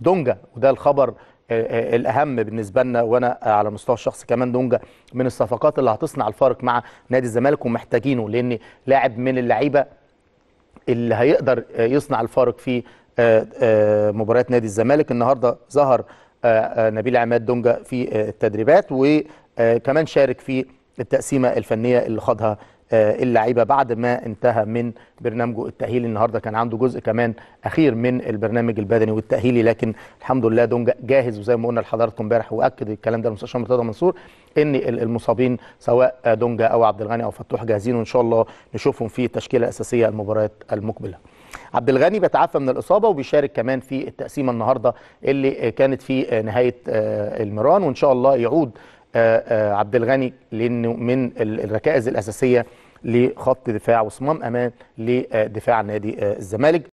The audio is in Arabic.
دونجا وده الخبر آه، آه، الاهم بالنسبه لنا وانا على المستوى الشخصي كمان دونجا من الصفقات اللي هتصنع الفارق مع نادي الزمالك ومحتاجينه لان لاعب من اللعيبه اللي هيقدر آه، يصنع الفارق في مباريات نادي الزمالك النهارده ظهر نبيل عماد دونجا في التدريبات وكمان شارك في التقسيمه الفنيه اللي خدها آه، اللعيبه بعد ما انتهى من برنامجه التاهيلي النهارده كان عنده جزء كمان اخير من البرنامج البدني والتاهيلي لكن الحمد لله دونجا جاهز وزي ما قلنا لحضراتكم امبارح واكد الكلام ده المستشار مرتضى منصور ان المصابين سواء دونجا او عبد الغني او فتوح جاهزين وان شاء الله نشوفهم في التشكيله الاساسيه المباريات المقبله. عبد الغني بيتعافى من الاصابه وبيشارك كمان في التقسيمه النهارده اللي كانت في نهايه آه، المران وان شاء الله يعود آه، آه، عبد الغني لانه من الركائز الاساسيه لخط دفاع وصمام امان لدفاع نادي آه، الزمالك